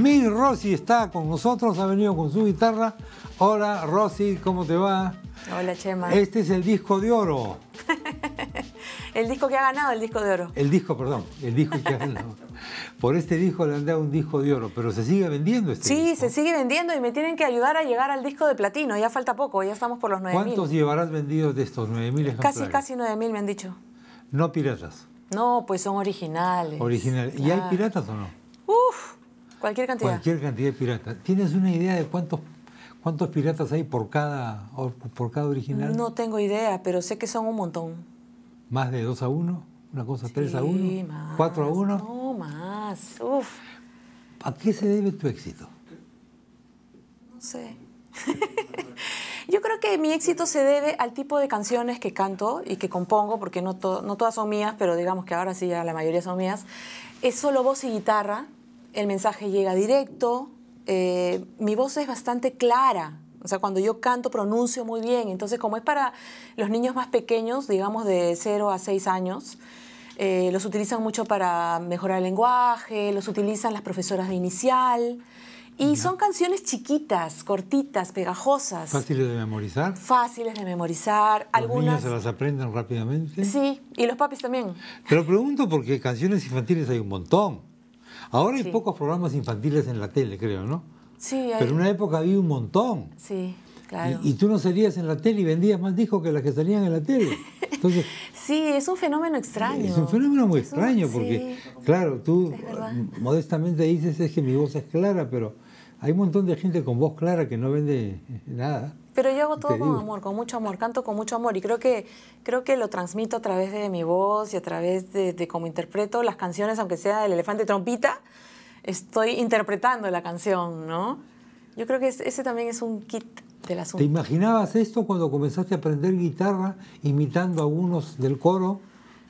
Yasmín Rossi está con nosotros, ha venido con su guitarra. Hola Rossi, ¿cómo te va? Hola Chema. Este es el disco de oro. el disco que ha ganado, el disco de oro. El disco, perdón, el disco que ha ganado. Por este disco le han dado un disco de oro, pero se sigue vendiendo este Sí, se sigue vendiendo y me tienen que ayudar a llegar al disco de platino. Ya falta poco, ya estamos por los 9.000. ¿Cuántos llevarás vendidos de estos 9.000 Casi, casi 9.000 me han dicho. No piratas. No, pues son originales. Originales. ¿Y hay piratas o no? Cualquier cantidad. Cualquier cantidad de piratas. ¿Tienes una idea de cuántos, cuántos piratas hay por cada, por cada original? No tengo idea, pero sé que son un montón. ¿Más de 2 a 1? ¿Una cosa sí, a 1? Más, ¿4 a 1? No, más. ¿A qué se debe tu éxito? No sé. Yo creo que mi éxito se debe al tipo de canciones que canto y que compongo, porque no, no todas son mías, pero digamos que ahora sí ya la mayoría son mías. Es solo voz y guitarra el mensaje llega directo, eh, mi voz es bastante clara. O sea, cuando yo canto pronuncio muy bien. Entonces, como es para los niños más pequeños, digamos de 0 a 6 años, eh, los utilizan mucho para mejorar el lenguaje, los utilizan las profesoras de inicial. Y son canciones chiquitas, cortitas, pegajosas. Fáciles de memorizar. Fáciles de memorizar. Los Algunas... niños se las aprenden rápidamente. Sí, y los papis también. Te lo pregunto porque canciones infantiles hay un montón. Ahora hay pocos programas infantiles en la tele, creo, ¿no? Sí. Hay... Pero en una época había un montón. Sí. Claro. Y, tú no salías en la tele y vendías más discos que las que salían en la tele. Entonces, sí, es un fenómeno extraño. Es un fenómeno muy extraño porque, claro, tú modestamente dices es que mi voz es clara, pero hay un montón de gente con voz clara que no vende eh, nada. Pero yo hago todo con amor, con mucho amor, canto con mucho amor y creo que, creo que lo transmito a través de mi voz y a través de, cómo interpreto las canciones, aunque sea del elefante trompita, estoy interpretando la canción, ¿no? Yo creo que ese también es un kit del asunto. ¿Te imaginabas esto cuando comenzaste a aprender guitarra imitando a algunos del coro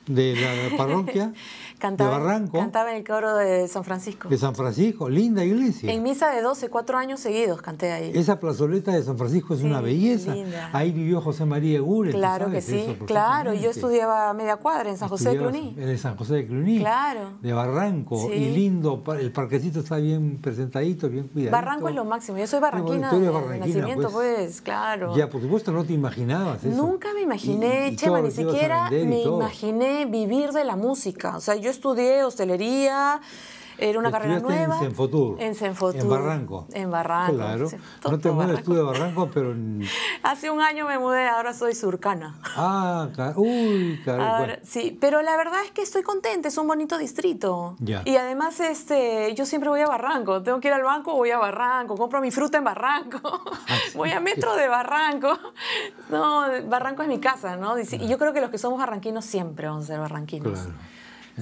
de la parroquia? Cantaba, de Barranco. Cantaba en el coro de San Francisco. De San Francisco, linda iglesia. En misa de 12, 4 años seguidos canté ahí. Esa plazoleta de San Francisco es una belleza. Ahí vivió José María Gure. Claro que sí, claro. Yo estudiaba media cuadra en San José de Cluny. En San José de Cluny. Claro. De Barranco. Y lindo, el parquecito está bien presentadito, bien cuidado. Barranco es lo máximo. Yo soy barranquina. de barranquina, nacimiento, pues. pues, claro. Ya, por supuesto, no te imaginabas eso. Nunca me imaginé, Chema, ni siquiera me imaginé vivir de la música. O sea, yo estudié hostelería, era una carrera nueva. En Senfotur. En Senfotur. En Barranco. En Barranco. Claro. no te de Barranco, pero. Hace un año me mudé, ahora soy surcana. Ah, uy, Sí, pero la verdad es que estoy contenta, es un bonito distrito. Y además, este, yo siempre voy a Barranco. Tengo que ir al banco, voy a Barranco. Compro mi fruta en Barranco. Ah, voy a metro de Barranco. No, Barranco es mi casa, ¿no? Y yo creo que los que somos barranquinos siempre vamos a ser barranquinos. Claro.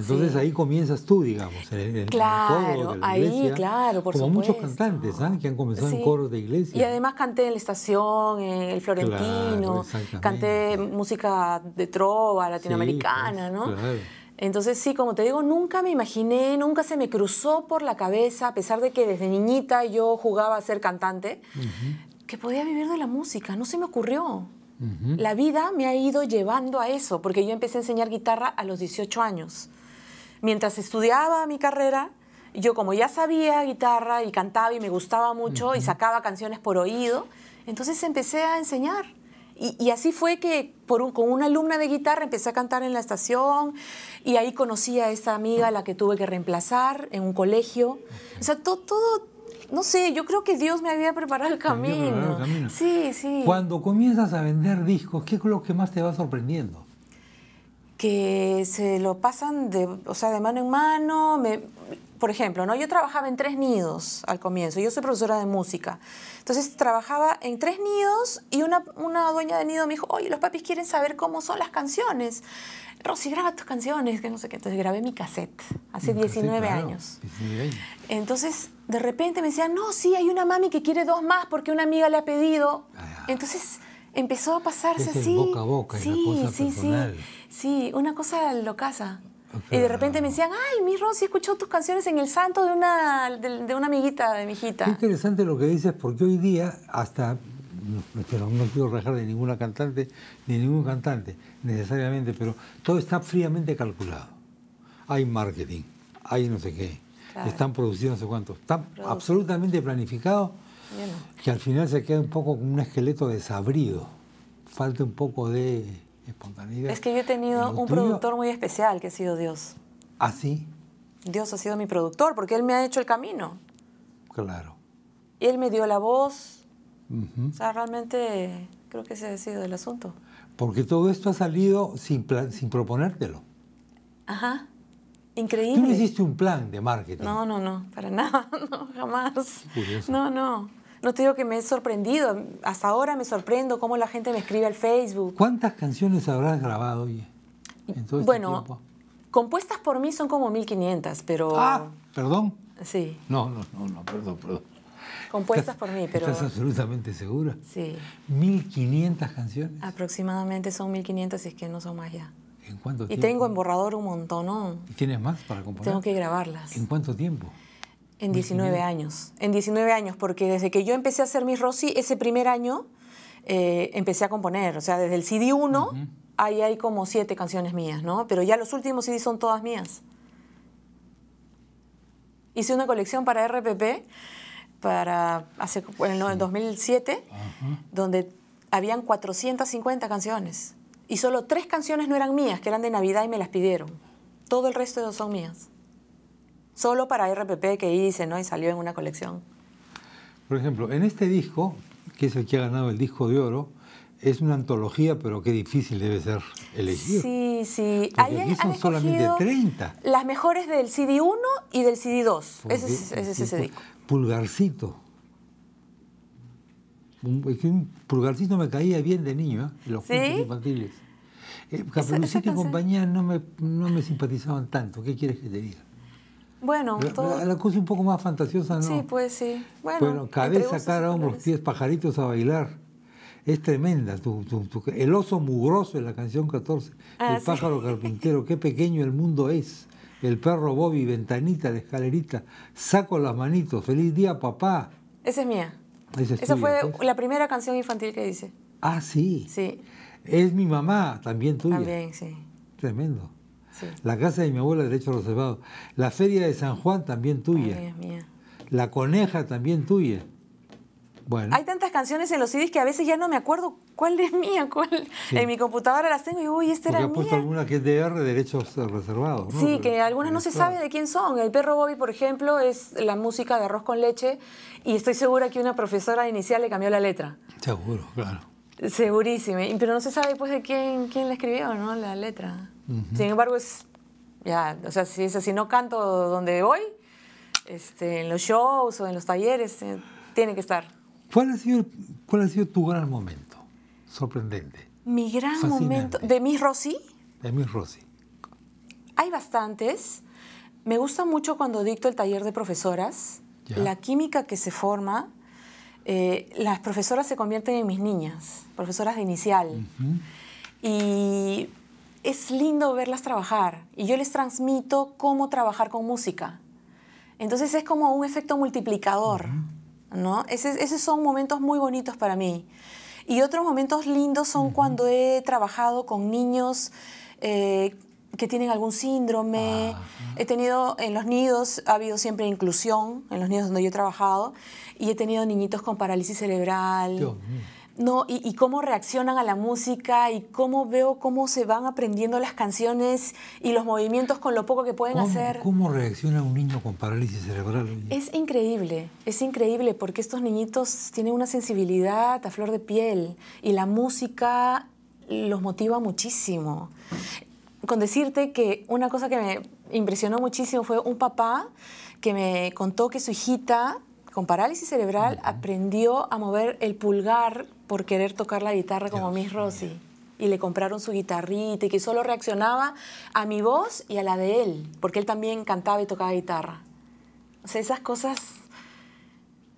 Entonces ahí comienzas tú, digamos, el claro, coro ahí, claro, por como muchos cantantes ¿ah? que han comenzado en coros de iglesia. Y además canté en la estación, en el florentino, canté música de trova latinoamericana, pues, ¿no? Entonces sí, como te digo, nunca me imaginé, nunca se me cruzó por la cabeza, a pesar de que desde niñita yo jugaba a ser cantante, que podía vivir de la música, no se me ocurrió. La vida me ha ido llevando a eso, porque yo empecé a enseñar guitarra a los 18 años mientras estudiaba mi carrera, yo como ya sabía guitarra y cantaba y me gustaba mucho y sacaba canciones por oído, entonces empecé a enseñar. Y, así fue que por con una alumna de guitarra empecé a cantar en la estación y ahí conocí a esta amiga a la que tuve que reemplazar en un colegio. O sea, todo, no sé, yo creo que Dios me había preparado el camino. Preparado el camino. Sí, sí. Cuando comienzas a vender discos, ¿qué es lo que más te va sorprendiendo? que se lo pasan de, o sea, de mano en mano. Me, por ejemplo, ¿no? yo trabajaba en tres nidos al comienzo, yo soy profesora de música. Entonces trabajaba en tres nidos y una, una dueña de nido me dijo, oye, los papis quieren saber cómo son las canciones. Rosy, graba tus canciones, que no sé qué. Entonces grabé mi cassette hace 19 años. Entonces, de repente me decían, no, sí, hay una mami que quiere dos más porque una amiga le ha pedido. Ah. Entonces empezó a pasarse este así. Boca a boca, sí, la cosa sí, sí. Sí, una cosa lo casa. y de repente me decían, ay, mi Rosy escuchó tus canciones en el santo de una, de, una amiguita, de mi hijita. Qué interesante lo que dices, porque hoy día hasta, pero no quiero rajar de ninguna cantante, ni ningún cantante necesariamente, pero todo está fríamente calculado. Hay marketing, hay no sé qué, están produciendo no sé cuántos, está absolutamente planificado, que al final se queda un poco como un esqueleto desabrido, falta un poco de es que yo he tenido un productor muy especial que ha sido Dios. ¿Ah, sí? Dios ha sido mi productor porque Él me ha hecho el camino. Claro. Él me dio la voz. O sea, realmente creo que ese ha sido el asunto. Porque todo esto ha salido sin, sin proponértelo. Ajá. Increíble. Tú no hiciste un plan de marketing. No, no, no, para nada, no, jamás. No, no no te digo que me he sorprendido, hasta ahora me sorprendo cómo la gente me escribe al Facebook. ¿Cuántas canciones habrás grabado hoy en este bueno, compuestas por mí son como 1500, pero... Ah, perdón. Sí. No, no, no, perdón, perdón. Compuestas por mí, pero... ¿Estás absolutamente segura? Sí. ¿1500 canciones? Aproximadamente son 1500, si es que no son más ya. ¿En cuánto tiempo? Y tengo en borrador un montón. ¿no? tienes más para componer? Tengo que grabarlas. ¿En cuánto tiempo? En 19 años, en 19 años, porque desde que yo empecé a hacer mis Rossi, ese primer año eh, empecé a componer, o sea, desde el CD 1 ahí hay como siete canciones mías, ¿no? Pero ya los últimos CD son todas mías. Hice una colección para RPP para hace, bueno, en 2007, donde habían 450 canciones y solo tres canciones no eran mías, que eran de Navidad y me las pidieron. Todo el resto son mías solo para RPP que hice, ¿no? Y salió en una colección. Por ejemplo, en este disco, que es el que ha ganado el disco de oro, es una antología, pero qué difícil debe ser elegir. Sí, sí. aquí son solamente 30. Las mejores del CD 1 y del CD 2. Ese es, ese, disco. Pulgarcito. Un, pulgarcito me caía bien de niño, ¿eh? los puntos infantiles. Eh, y compañía no me, no me simpatizaban tanto. ¿Qué quieres que te diga? Bueno, la, todo... la, cosa un poco más fantasiosa, ¿no? Sí, pues sí. Bueno, bueno cabeza, cara, hombros, pies, pajaritos a bailar. Es tremenda. Tu, el oso mugroso en la canción 14. Ah, el pájaro carpintero, qué pequeño el mundo es. El perro Bobby, ventanita, de escalerita. Saco las manitos, feliz día, papá. Esa es mía. Esa, fue pues. la primera canción infantil que hice. Ah, sí. Sí. Es mi mamá, también tuya. También, sí. Tremendo. La casa de mi abuela, derechos reservado. La feria de San Juan, también tuya. La coneja, también tuya. Bueno. Hay tantas canciones en los CDs que a veces ya no me acuerdo cuál es mía, cuál. En mi computadora las tengo y uy, esta era mía. puesto alguna que es DR, derechos reservados. Sí, que algunas no se sabe de quién son. El perro Bobby, por ejemplo, es la música de arroz con leche y estoy segura que una profesora inicial le cambió la letra. Seguro, claro. Segurísimo. Pero no se sabe pues de quién, quién escribió, ¿no? La letra. Sin embargo, es, ya, o sea, si no canto donde voy, este, en los shows o en los talleres, eh, tiene que estar. ¿Cuál ha, sido, ¿Cuál ha sido tu gran momento? Sorprendente. Mi gran momento. ¿De Miss rossi De Miss Rosy. Hay bastantes. Me gusta mucho cuando dicto el taller de profesoras. La química que se forma. Eh, las profesoras se convierten en mis niñas, profesoras de inicial. Y es lindo verlas trabajar y yo les transmito cómo trabajar con música. Entonces es como un efecto multiplicador, ¿no? esos son momentos muy bonitos para mí. Y otros momentos lindos son cuando he trabajado con niños eh, que tienen algún síndrome. He tenido en los nidos, ha habido siempre inclusión en los nidos donde yo he trabajado, y he tenido niñitos con parálisis cerebral. No, y, cómo reaccionan a la música y cómo veo cómo se van aprendiendo las canciones y los movimientos con lo poco que pueden hacer. ¿Cómo reacciona un niño con parálisis cerebral? Es increíble, es increíble porque estos niñitos tienen una sensibilidad a flor de piel y la música los motiva muchísimo. Con decirte que una cosa que me impresionó muchísimo fue un papá que me contó que su hijita con parálisis cerebral aprendió a mover el pulgar por querer tocar la guitarra como Miss Rossi. Y le compraron su guitarrita y que solo reaccionaba a mi voz y a la de él, porque él también cantaba y tocaba guitarra. O sea, esas cosas...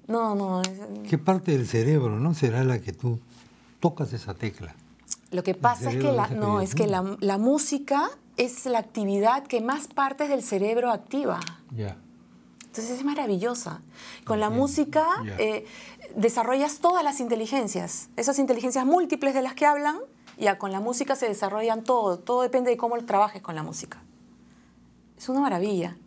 No, no. ¿Qué parte del cerebro no será la que tú tocas esa tecla? Lo que pasa es que, la, no, es que la, música es la actividad que más partes del cerebro activa. Ya. Entonces es maravillosa. Con la música eh, desarrollas todas las inteligencias, esas inteligencias múltiples de las que hablan, Y con la música se desarrollan todo, todo depende de cómo trabajes con la música. Es una maravilla.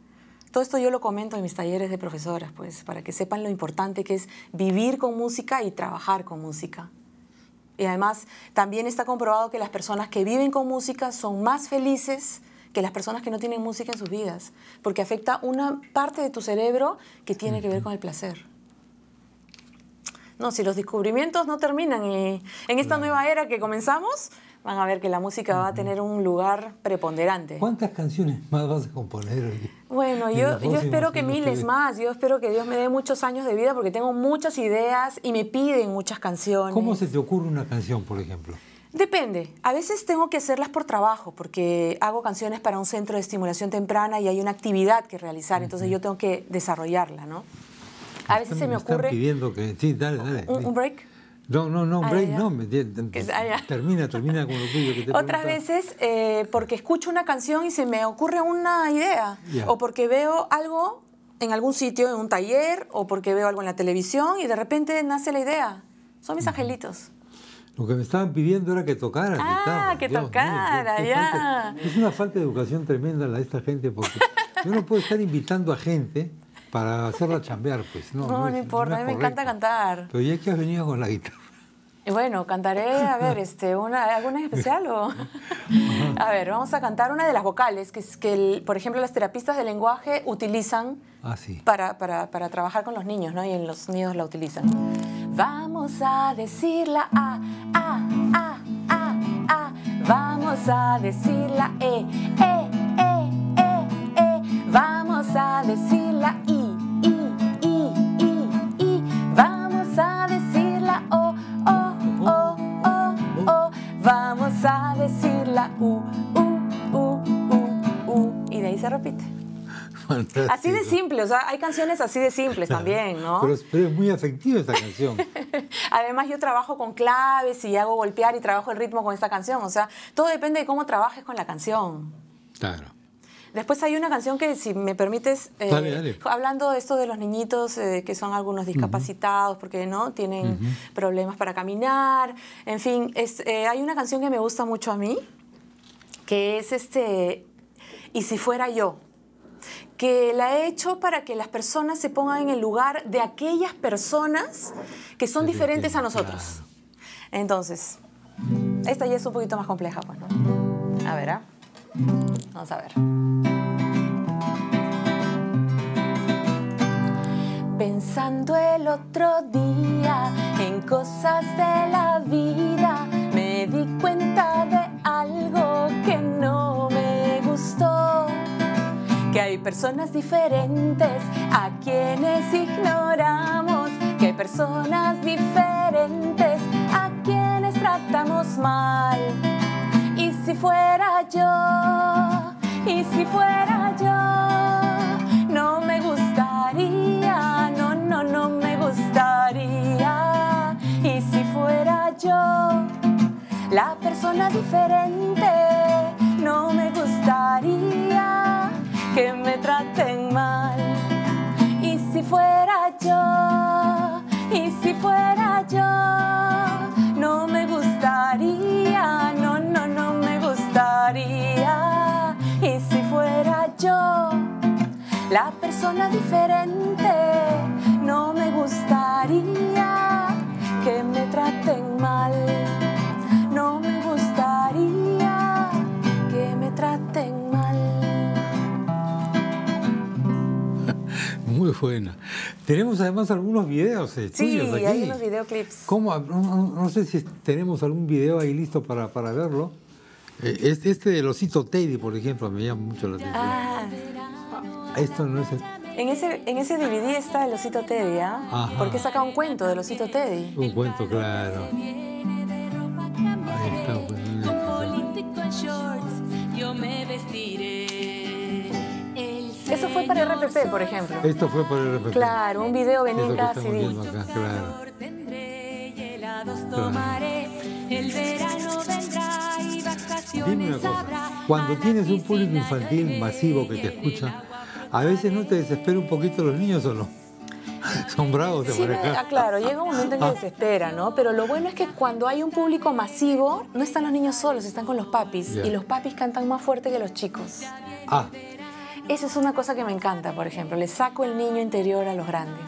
Todo esto yo lo comento en mis talleres de profesoras, pues, para que sepan lo importante que es vivir con música y trabajar con música. Y además, también está comprobado que las personas que viven con música son más felices, que las personas que no tienen música en sus vidas, porque afecta una parte de tu cerebro que tiene que ver con el placer. No, si los descubrimientos no terminan y eh, en esta nueva era que comenzamos, van a ver que la música va a tener un lugar preponderante. ¿Cuántas canciones más vas a componer Bueno, yo, espero que miles más, yo espero que Dios me dé muchos años de vida porque tengo muchas ideas y me piden muchas canciones. ¿Cómo se te ocurre una canción, por ejemplo? Depende. A veces tengo que hacerlas por trabajo, porque hago canciones para un centro de estimulación temprana y hay una actividad que realizar, entonces yo tengo que desarrollarla, ¿no? A veces se me ocurre. pidiendo que. Sí, dale, dale. ¿Un, break? No, no, no, un ah, break no. Ah, termina, termina con lo tuyo que te Otras veces eh, porque escucho una canción y se me ocurre una idea. O porque veo algo en algún sitio, en un taller, o porque veo algo en la televisión y de repente nace la idea. Son mis angelitos. Lo que me estaban pidiendo era que tocara. Ah, guitarra. que tocara, ya. es una falta de educación tremenda la de esta gente, porque yo no puedo estar invitando a gente para hacerla chambear, pues. No, no, importa, a mí me encanta cantar. Pero ya que has venido con la guitarra. Bueno, cantaré, a ver, este, una, ¿alguna especial o...? a ver, vamos a cantar una de las vocales que, es que por ejemplo, las terapistas de lenguaje utilizan ah, para, para, para, trabajar con los niños, ¿no? Y en los niños la utilizan. Vamos a la A, A, A, A, A. Vamos a decir la E, eh, E. Eh, o sea, hay canciones así de simples también, ¿no? Pero, es muy afectiva esta canción. Además, yo trabajo con claves y hago golpear y trabajo el ritmo con esta canción, o sea, todo depende de cómo trabajes con la canción. Claro. Después hay una canción que, si me permites, eh, hablando de esto de los niñitos eh, que son algunos discapacitados porque no tienen problemas para caminar, en fin, eh, hay una canción que me gusta mucho a mí, que es este, Y si fuera yo que la he hecho para que las personas se pongan en el lugar de aquellas personas que son diferentes a nosotros. Entonces, esta ya es un poquito más compleja, pues, A ver, ¿ah? Vamos a ver. Pensando el otro día en cosas de la vida, me di cuenta de algo que hay personas diferentes a quienes ignoramos, que hay personas diferentes a quienes tratamos mal. Y si fuera yo, y si fuera yo, no me gustaría, no, no, no me gustaría. Y si fuera yo, la persona diferente, no me gustaría que me traten mal. Y si fuera yo, y si fuera buena. Tenemos además algunos videos eh, sí, tuyos hay unos videoclips. ¿Cómo? No, sé si tenemos algún video ahí listo para, verlo. Eh, este, este del osito Teddy, por ejemplo, me llama mucho la atención. Ah. Esto no es... En ese, en ese DVD está el osito Teddy, ¿ah? Porque saca un cuento de osito Teddy. Un cuento, claro. fue para RPP, por ejemplo. Esto fue para RPP. Claro, un video venía Dime una cosa, cuando tienes un público infantil masivo que te escucha, ¿a veces no te desespera un poquito los niños o no? Son bravos de sí, ah, Claro, llega un momento en que ah. desespera, ¿no? Pero lo bueno es que cuando hay un público masivo, no están los niños solos, están con los papis. Y los papis cantan más fuerte que los chicos. Ah, esa es una cosa que me encanta, por ejemplo. Le saco el niño interior a los grandes.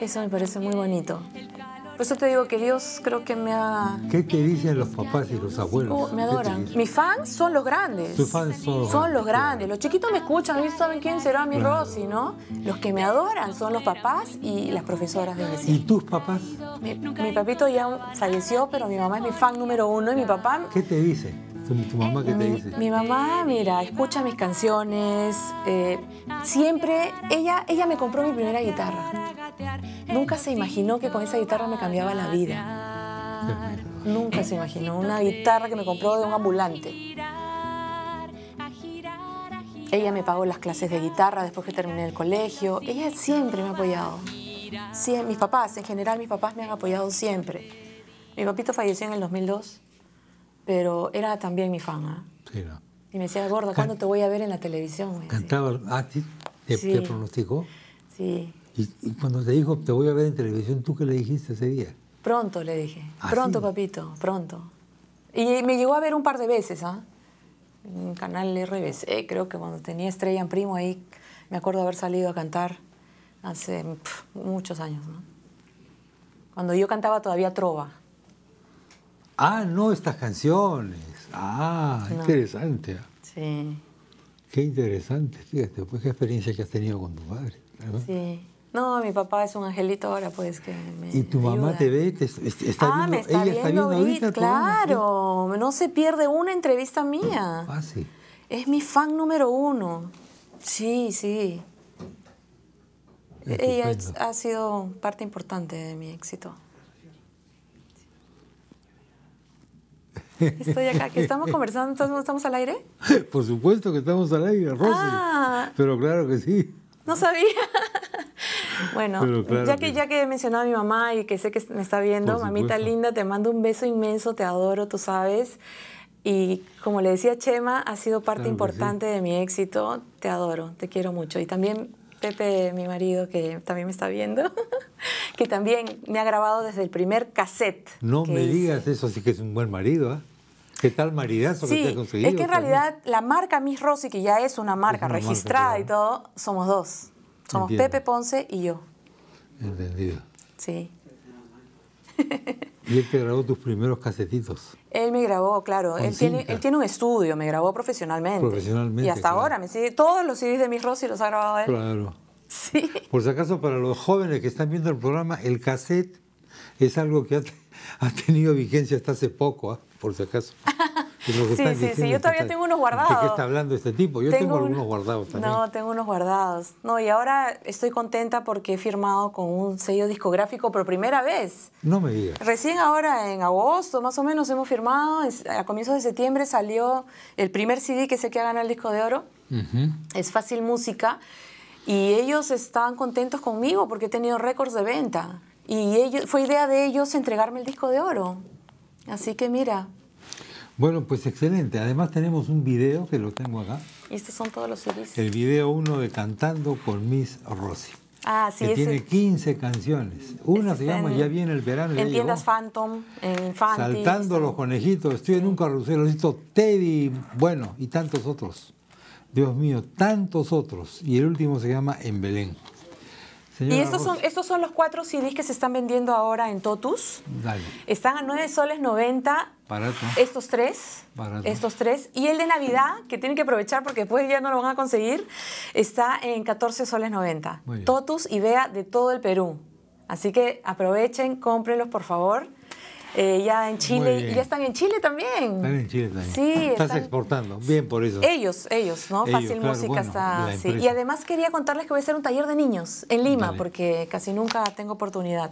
Eso me parece muy bonito. Por eso te digo que Dios creo que me ha... ¿Qué te dicen los papás y los abuelos? Uh, me adoran. Mis fans son los grandes. Tus fans son los, son los grandes. Los chiquitos me escuchan Ellos saben quién será mi Rosy, ¿no? Los que me adoran son los papás y las profesoras de medicina. ¿Y tus papás? Mi, mi, papito ya falleció, pero mi mamá es mi fan número uno y mi papá... ¿Qué te dice? mamá qué te mi, dice? Mi mamá, mira, escucha mis canciones. Eh, siempre, ella, ella me compró mi primera guitarra. Nunca se imaginó que con esa guitarra me cambiaba la vida. Nunca se imaginó. Una guitarra que me compró de un ambulante. Ella me pagó las clases de guitarra después que terminé el colegio. Ella siempre me ha apoyado. mis papás, en general, mis papás me han apoyado siempre. Mi papito falleció en el 2002 pero era también mi fan. Y me decía, gordo, ¿cuándo te voy a ver en la televisión? Cantaba, ah, ¿Te, pronosticó. Sí. Y, cuando te dijo, te voy a ver en televisión, ¿tú qué le dijiste ese día? Pronto, le dije. Ah, pronto, papito, pronto. Y me llegó a ver un par de veces, ¿ah? En un canal RBC, creo que cuando tenía Estrella en Primo, ahí me acuerdo haber salido a cantar hace muchos años, ¿no? Cuando yo cantaba todavía trova. Ah, no, estas canciones. Ah, interesante. Ah. Sí. Qué interesante, fíjate, pues qué experiencia que has tenido con tu padre. Sí. No, mi papá es un angelito ahora, pues que me. ¿Y tu mamá te ve? Te, está ah, me está viendo, está Claro, no se pierde una entrevista mía. Ah, sí. Es mi fan número uno. Sí, sí. Ella ha sido parte importante de mi éxito. Estoy acá, que estamos conversando, ¿estamos, al aire? Por supuesto que estamos al aire, Rosy. Ah. pero claro que sí. No sabía. Bueno, ya, que, ya que he mencionado a mi mamá y que sé que me está viendo, mamita linda, te mando un beso inmenso, te adoro, tú sabes. Y como le decía Chema, ha sido parte importante de mi éxito, te adoro, te quiero mucho. Y también Pepe, mi marido, que también me está viendo, que también me ha grabado desde el primer cassette. No me digas eso, así que es un buen marido, ¿ah? ¿Qué tal maridazo que te ha conseguido? Es que en realidad la marca Miss Rosy, que ya es una marca registrada y todo, somos dos. Somos Pepe Ponce y yo. Entendido. Sí. Y él te grabó tus primeros casetitos. Él me grabó, claro. Él tiene, él tiene, un estudio, me grabó profesionalmente. Profesionalmente. Y hasta ahora me sigue. Todos los CDs de mis Rossi los ha grabado él. Claro. Sí. Por si acaso, para los jóvenes que están viendo el programa, el cassette es algo que ha, tenido vigencia hasta hace poco, ¿ah? por si acaso. sí, sí, sí, yo todavía tengo unos guardados. ¿De qué está hablando este tipo? Yo tengo, algunos guardados también. No, tengo unos guardados. No, y ahora estoy contenta porque he firmado con un sello discográfico por primera vez. No me digas. Recién ahora, en agosto más o menos, hemos firmado. A comienzos de septiembre salió el primer CD que sé que ha ganado el disco de oro. Es Fácil Música. Y ellos estaban contentos conmigo porque he tenido récords de venta. Y ellos, fue idea de ellos entregarme el disco de oro. Así que mira, bueno, pues excelente. Además tenemos un video que lo tengo acá. estos son todos los CDs. El video uno de Cantando con Miss Rossi. Ah, sí, que tiene 15 canciones. Una se llama Ya viene el verano. En tiendas Phantom, en Saltando los conejitos, estoy en un carruselocito, Teddy, bueno, y tantos otros. Dios mío, tantos otros. Y el último se llama En Belén. y estos son, estos son los cuatro CDs que se están vendiendo ahora en Totus. Dale. Están a 9 soles 90 estos tres. Estos tres. Y el de Navidad, que tienen que aprovechar porque después ya no lo van a conseguir, está en 14 soles 90. Totus y Vea de todo el Perú. Así que aprovechen, cómprenlos por favor. Eh, ya en Chile, ya están en Chile también. Están en Chile también. estás exportando, bien por eso. Ellos, ellos, ¿no? Fácil Música Sí. Y además quería contarles que voy a hacer un taller de niños en Lima, porque casi nunca tengo oportunidad.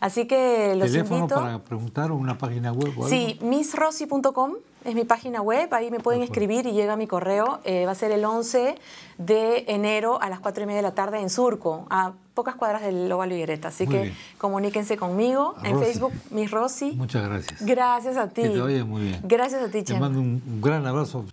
Así que los ¿Teléfono para preguntar o una página web? O Sí, missrossi.com es mi página web, ahí me pueden ah, pues. escribir y llega mi correo. Eh, va a ser el 11 de enero a las 4 y media de la tarde en Surco. Ah, pocas cuadras del Óvalo Ireta. Así que comuníquense conmigo en Facebook, mi Rosy. Muchas gracias. Gracias a ti. muy bien. Gracias a ti, Te mando un gran abrazo.